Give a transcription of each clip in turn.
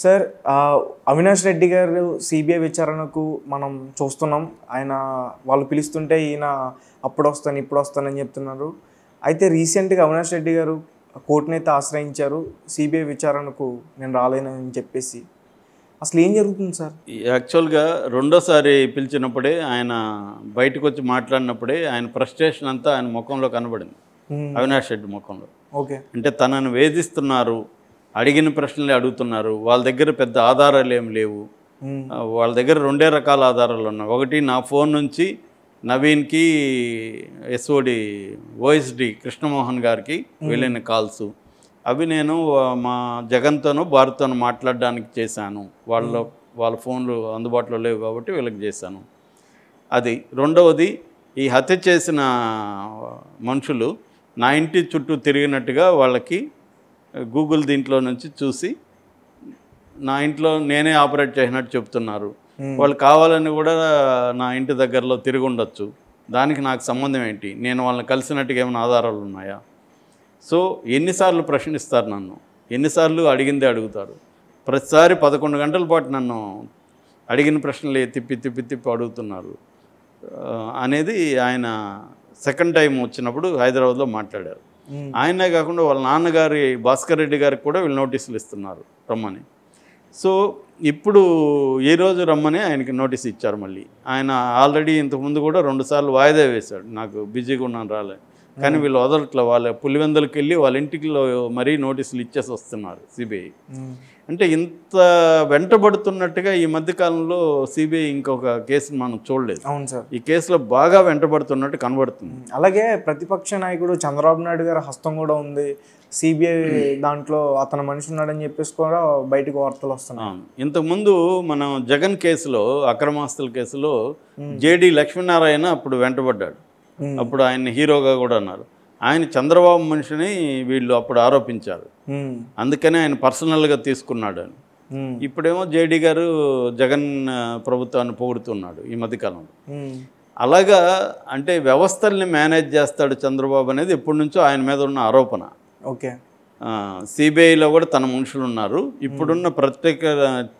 Sir Avinash Reddy గారు CBI విచారణకు మనం చూస్తున్నాం ఆయన వాళ్ళు పిలుస్తుంటే ఈయన అప్పుడు వస్తాను ఇప్పుడు వస్తానని చెప్తున్నారు అయితే రీసెంట్గా అవినాష్ రెడ్డి గారు కోర్టునైతే ఆశ్రయించారు సిబిఐ విచారణకు నేను రాలేనని చెప్పేసి అసలు ఏం జరుగుతుంది సార్ యాక్చువల్గా రెండోసారి పిలిచినప్పుడే ఆయన బయటకు వచ్చి మాట్లాడినప్పుడే ఆయన ఫ్రస్ట్రేషన్ అంతా ఆయన ముఖంలో కనబడింది అవినాష్ రెడ్డి ముఖంలో ఓకే అంటే తనను వేధిస్తున్నారు అడిగిన ప్రశ్నలే అడుగుతున్నారు వాళ్ళ దగ్గర పెద్ద ఆధారాలు ఏం లేవు వాళ్ళ దగ్గర రెండే రకాల ఆధారాలు ఉన్నాయి ఒకటి నా ఫోన్ నుంచి నవీన్కి ఎస్ఓడి ఓఎస్డి కృష్ణమోహన్ గారికి వెళ్ళిన కాల్స్ అవి నేను మా జగన్తోనూ భారత్తోనూ మాట్లాడడానికి చేశాను వాళ్ళ వాళ్ళ ఫోన్లు అందుబాటులో లేవు కాబట్టి వీళ్ళకి చేశాను అది రెండవది ఈ హత్య చేసిన మనుషులు నా ఇంటి చుట్టూ తిరిగినట్టుగా వాళ్ళకి గూగుల్ దీంట్లో నుంచి చూసి నా ఇంట్లో నేనే ఆపరేట్ చేసినట్టు చెప్తున్నారు వాళ్ళు కావాలని కూడా నా ఇంటి దగ్గరలో తిరిగి ఉండొచ్చు దానికి నాకు సంబంధం ఏంటి నేను వాళ్ళని కలిసినట్టుగా ఏమైనా ఆధారాలు ఉన్నాయా సో ఎన్నిసార్లు ప్రశ్నిస్తారు నన్ను ఎన్నిసార్లు అడిగిందే అడుగుతారు ప్రతిసారి పదకొండు గంటల పాటు నన్ను అడిగిన ప్రశ్నలు తిప్పి తిప్పి తిప్పి అడుగుతున్నారు అనేది ఆయన సెకండ్ టైం వచ్చినప్పుడు హైదరాబాద్లో మాట్లాడారు Hmm. ఆయనే కాకుండా వాళ్ళ నాన్నగారి భాస్కర్ రెడ్డి గారికి కూడా వీళ్ళు నోటీసులు ఇస్తున్నారు రమ్మని సో ఇప్పుడు ఈ రోజు రమ్మని ఆయనకి నోటీస్ ఇచ్చారు మళ్ళీ ఆయన ఆల్రెడీ ఇంతకుముందు కూడా రెండుసార్లు వాయిదా వేశాడు నాకు బిజీగా ఉన్నాను రాలే కానీ hmm. వీళ్ళు వదలట్ల వాళ్ళ పులివెందులకు వెళ్ళి వాళ్ళ ఇంటికి మరీ నోటీసులు ఇచ్చేసి వస్తున్నారు సిబిఐ hmm. అంటే ఇంత వెంటబడుతున్నట్టుగా ఈ మధ్యకాలంలో సిబిఐ ఇంకొక కేసును మనం చూడలేదు అవును సార్ ఈ కేసులో బాగా వెంటబడుతున్నట్టు కనబడుతుంది అలాగే ప్రతిపక్ష నాయకుడు చంద్రబాబు నాయుడు గారి హస్తం కూడా ఉంది సిబిఐ దాంట్లో అతను మనిషి ఉన్నాడని చెప్పేసి కూడా బయటకు వార్తలు వస్తున్నాయి ఇంతకుముందు మనం జగన్ కేసులో అక్రమాస్తుల కేసులో జేడి లక్ష్మీనారాయణ అప్పుడు వెంటబడ్డాడు అప్పుడు ఆయన హీరోగా కూడా అన్నారు ఆయన చంద్రబాబు మనిషిని వీళ్ళు అప్పుడు ఆరోపించారు అందుకనే ఆయన పర్సనల్గా తీసుకున్నాడు అని ఇప్పుడేమో జేడీ గారు జగన్ ప్రభుత్వాన్ని పొగుడుతున్నాడు ఈ మధ్యకాలంలో అలాగా అంటే వ్యవస్థల్ని మేనేజ్ చేస్తాడు చంద్రబాబు అనేది ఎప్పటి నుంచో ఆయన మీద ఉన్న ఆరోపణ ఓకే సిబిఐలో కూడా తన మనుషులు ఉన్నారు ఇప్పుడున్న ప్రత్యేక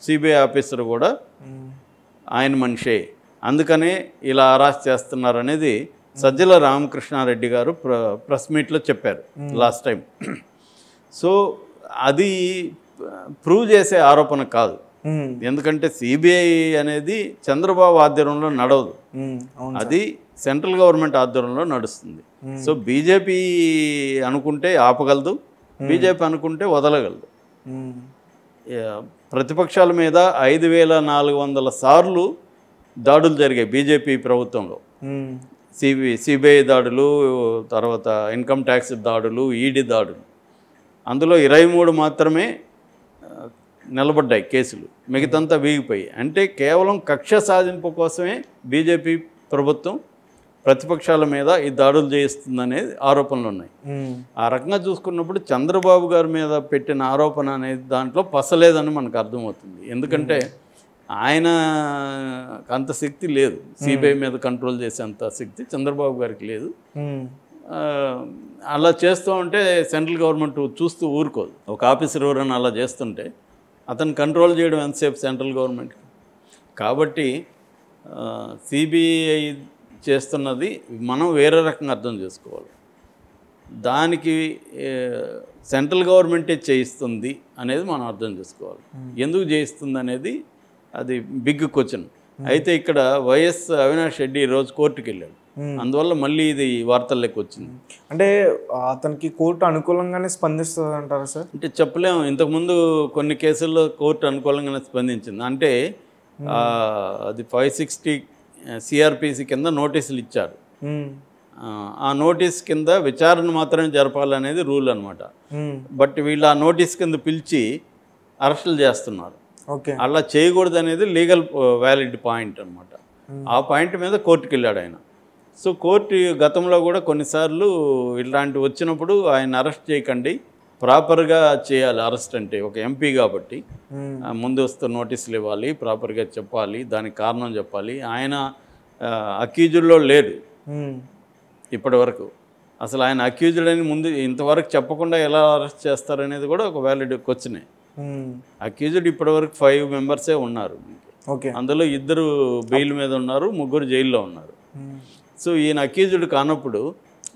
సిబిఐ ఆఫీసర్ కూడా ఆయన మనిషే అందుకనే ఇలా అరాస్ట్ చేస్తున్నారనేది సజ్జల రామకృష్ణారెడ్డి గారు ప్ర ప్రెస్ మీట్లో చెప్పారు లాస్ట్ టైం సో అది ప్రూవ్ చేసే ఆరోపణ కాదు ఎందుకంటే సిబిఐ అనేది చంద్రబాబు ఆధ్వర్యంలో నడవదు అది సెంట్రల్ గవర్నమెంట్ ఆధ్వర్యంలో నడుస్తుంది సో బీజేపీ అనుకుంటే ఆపగలదు బీజేపీ అనుకుంటే వదలగలదు ప్రతిపక్షాల మీద ఐదు వేల నాలుగు వందల సార్లు దాడులు జరిగాయి బీజేపీ ప్రభుత్వంలో సిబి సిబిఐ దాడులు తర్వాత ఇన్కమ్ ట్యాక్స్ దాడులు ఈడీ దాడులు అందులో ఇరవై మూడు మాత్రమే నిలబడ్డాయి కేసులు మిగతంతా వీగిపోయి అంటే కేవలం కక్ష సాధింపు కోసమే బీజేపీ ప్రభుత్వం ప్రతిపక్షాల మీద ఈ దాడులు చేయిస్తుందనేది ఆరోపణలు ఉన్నాయి ఆ రకంగా చూసుకున్నప్పుడు చంద్రబాబు గారి మీద పెట్టిన ఆరోపణ అనేది దాంట్లో పసలేదని మనకు అర్థమవుతుంది ఎందుకంటే ఆయన అంత శక్తి లేదు సిబిఐ మీద కంట్రోల్ చేసే అంత శక్తి చంద్రబాబు గారికి లేదు అలా చేస్తూ ఉంటే సెంట్రల్ గవర్నమెంట్ చూస్తూ ఊరుకోదు ఒక ఆఫీసర్ ఎవరైనా అలా చేస్తుంటే అతను కంట్రోల్ చేయడం ఎంతసేపు సెంట్రల్ గవర్నమెంట్ కాబట్టి సిబిఐ చేస్తున్నది మనం వేరే రకంగా అర్థం చేసుకోవాలి దానికి సెంట్రల్ గవర్నమెంటే చేయిస్తుంది అనేది మనం అర్థం చేసుకోవాలి ఎందుకు చేయిస్తుంది అనేది అది బిగ్ క్వశ్చన్ అయితే ఇక్కడ వైఎస్ అవినాష్ రెడ్డి ఈరోజు కోర్టుకు వెళ్ళాడు అందువల్ల మళ్ళీ ఇది వార్తల్లోకి వచ్చింది అంటే అతనికి కోర్టు అనుకూలంగానే స్పందిస్తుంది అంటారా సార్ అంటే చెప్పలేము ఇంతకుముందు కొన్ని కేసుల్లో కోర్టు అనుకూలంగానే స్పందించింది అంటే అది ఫైవ్ సిక్స్టీ సిఆర్పిసి కింద నోటీసులు ఇచ్చారు ఆ నోటీస్ కింద విచారణ మాత్రమే జరపాలనేది రూల్ అనమాట బట్ వీళ్ళు ఆ నోటీస్ కింద పిలిచి అరెస్టులు చేస్తున్నారు అలా చేయకూడదు అనేది లీగల్ వ్యాలిడ్ పాయింట్ అనమాట ఆ పాయింట్ మీద కోర్టుకి వెళ్ళాడు ఆయన సో కోర్టు గతంలో కూడా కొన్నిసార్లు ఇలాంటి వచ్చినప్పుడు ఆయన అరెస్ట్ చేయకండి ప్రాపర్గా చేయాలి అరెస్ట్ అంటే ఒక ఎంపీ కాబట్టి ముందస్తు నోటీసులు ఇవ్వాలి ప్రాపర్గా చెప్పాలి దానికి కారణం చెప్పాలి ఆయన అక్యూజుల్లో లేడు ఇప్పటి వరకు అసలు ఆయన అక్యూజుడ్ అని ముందు ఇంతవరకు చెప్పకుండా ఎలా అరెస్ట్ చేస్తారనేది కూడా ఒక వ్యాలిడ్ క్వశ్చనే అక్యూజ్డ్ ఇప్పటివరకు ఫైవ్ మెంబర్సే ఉన్నారు అందులో ఇద్దరు బెయిల్ మీద ఉన్నారు ముగ్గురు జైల్లో ఉన్నారు సో ఈయన అక్యూజ్డ్ కానప్పుడు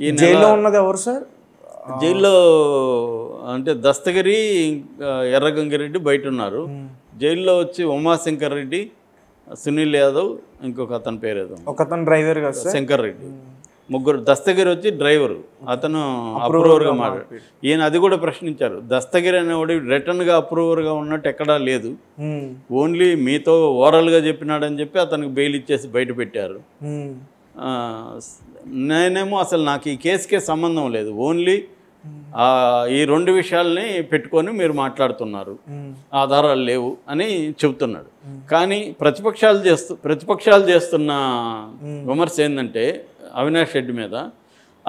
ఈయన జైల్లో ఉన్నది ఎవరు సార్ జైల్లో అంటే దస్తగిరి ఎర్రగంగిరెడ్డి బయట ఉన్నారు జైల్లో వచ్చి ఉమాశంకర్ రెడ్డి సునీల్ యాదవ్ ఇంకొక అతని పేరు ఏదో ఒక అతను డ్రైవర్ శంకర్ రెడ్డి ముగ్గురు దస్తగిరి వచ్చి డ్రైవరు అతను అప్రూవర్గా మాట్లాడు ఈయన అది కూడా ప్రశ్నించారు దస్తగిరి అనేవాడు రిటర్న్గా అప్రూవర్గా ఉన్నట్టు ఎక్కడా లేదు ఓన్లీ మీతో ఓరల్గా చెప్పినాడని చెప్పి అతనికి బెయిల్ ఇచ్చేసి బయట పెట్టారు నేనేమో అసలు నాకు ఈ కేసుకే సంబంధం లేదు ఓన్లీ ఈ రెండు విషయాల్ని పెట్టుకొని మీరు మాట్లాడుతున్నారు ఆధారాలు లేవు అని చెబుతున్నాడు కానీ ప్రతిపక్షాలు చేస్తూ ప్రతిపక్షాలు చేస్తున్న విమర్శ ఏంటంటే అవినాష్ రెడ్డి మీద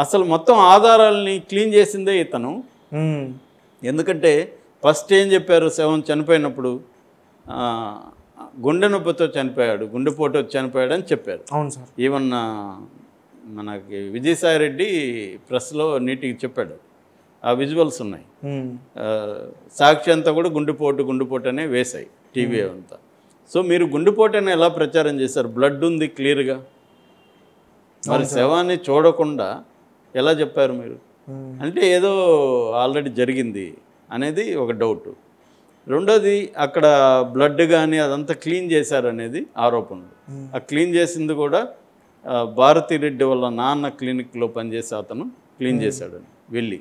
అసలు మొత్తం ఆధారాలని క్లీన్ చేసిందే ఇతను ఎందుకంటే ఫస్ట్ ఏం చెప్పారు శవం చనిపోయినప్పుడు గుండె నొప్పితో చనిపోయాడు గుండెపోటు చనిపోయాడు అని చెప్పారు అవును సార్ ఈవన్ మనకి రెడ్డి ప్రెస్లో నీటికి చెప్పాడు ఆ విజువల్స్ ఉన్నాయి సాక్షి అంతా కూడా గుండెపోటు గుండెపోటు అనే వేశాయి టీవీ అంతా సో మీరు గుండెపోటు ఎలా ప్రచారం చేశారు బ్లడ్ ఉంది క్లియర్గా మరి శవాన్ని చూడకుండా ఎలా చెప్పారు మీరు అంటే ఏదో ఆల్రెడీ జరిగింది అనేది ఒక డౌట్ రెండోది అక్కడ బ్లడ్ కానీ అదంతా క్లీన్ చేశారనేది ఆరోపణలు ఆ క్లీన్ చేసింది కూడా భారతీరెడ్డి రెడ్డి వాళ్ళ నాన్న క్లినిక్లో పనిచేసే అతను క్లీన్ చేశాడని వెళ్ళి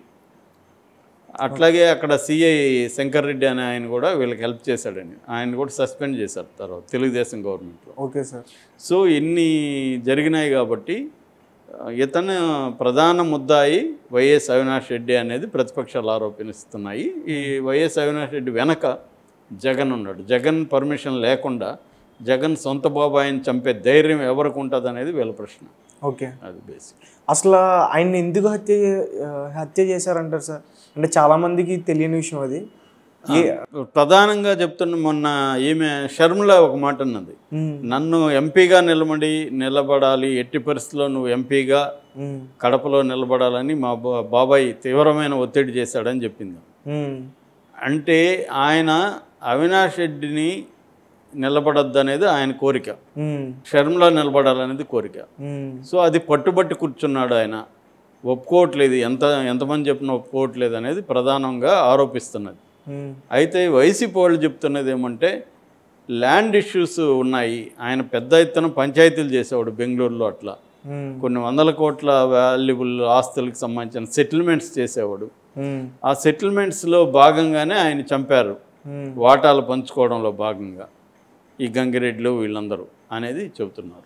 అట్లాగే అక్కడ సిఐ శంకర్ రెడ్డి అనే ఆయన కూడా వీళ్ళకి హెల్ప్ చేశాడని ఆయన కూడా సస్పెండ్ చేశారు తర్వాత తెలుగుదేశం గవర్నమెంట్లో ఓకే సార్ సో ఇన్ని జరిగినాయి కాబట్టి ఇతను ప్రధాన ముద్దాయి వైఎస్ అవినాష్ రెడ్డి అనేది ప్రతిపక్షాలు ఆరోపణిస్తున్నాయి ఈ వైఎస్ అవినాష్ రెడ్డి వెనక జగన్ ఉన్నాడు జగన్ పర్మిషన్ లేకుండా జగన్ సొంత బాబాయిని చంపే ధైర్యం ఎవరికి ఉంటుంది అనేది వీళ్ళ ప్రశ్న ఓకే అది బేసిక్ అసలు ఆయన ఎందుకు హత్య హత్య చేశారంటారు సార్ అంటే చాలామందికి తెలియని విషయం అది ప్రధానంగా చెప్తున్న మొన్న ఈమె షర్మిల ఒక మాట అన్నది నన్ను ఎంపీగా నిలబడి నిలబడాలి ఎట్టి పరిస్థితుల్లో నువ్వు ఎంపీగా కడపలో నిలబడాలని మా బాబాయ్ తీవ్రమైన ఒత్తిడి చేశాడని చెప్పింది అంటే ఆయన అవినాష్ రెడ్డిని నిలబడద్దు అనేది ఆయన కోరిక షర్మిలా నిలబడాలనేది కోరిక సో అది పట్టుబట్టి కూర్చున్నాడు ఆయన ఒప్పుకోవట్లేదు ఎంత ఎంతమంది చెప్పినా ఒప్పుకోవట్లేదు అనేది ప్రధానంగా ఆరోపిస్తున్నది అయితే వైసీపీ వాళ్ళు చెప్తున్నది ఏమంటే ల్యాండ్ ఇష్యూస్ ఉన్నాయి ఆయన పెద్ద ఎత్తున పంచాయతీలు చేసేవాడు బెంగళూరులో అట్లా కొన్ని వందల కోట్ల వాల్యుబుల్ ఆస్తులకు సంబంధించిన సెటిల్మెంట్స్ చేసేవాడు ఆ సెటిల్మెంట్స్లో భాగంగానే ఆయన చంపారు వాటాలు పంచుకోవడంలో భాగంగా ఈ గంగిరెడ్లు వీళ్ళందరూ అనేది చెబుతున్నారు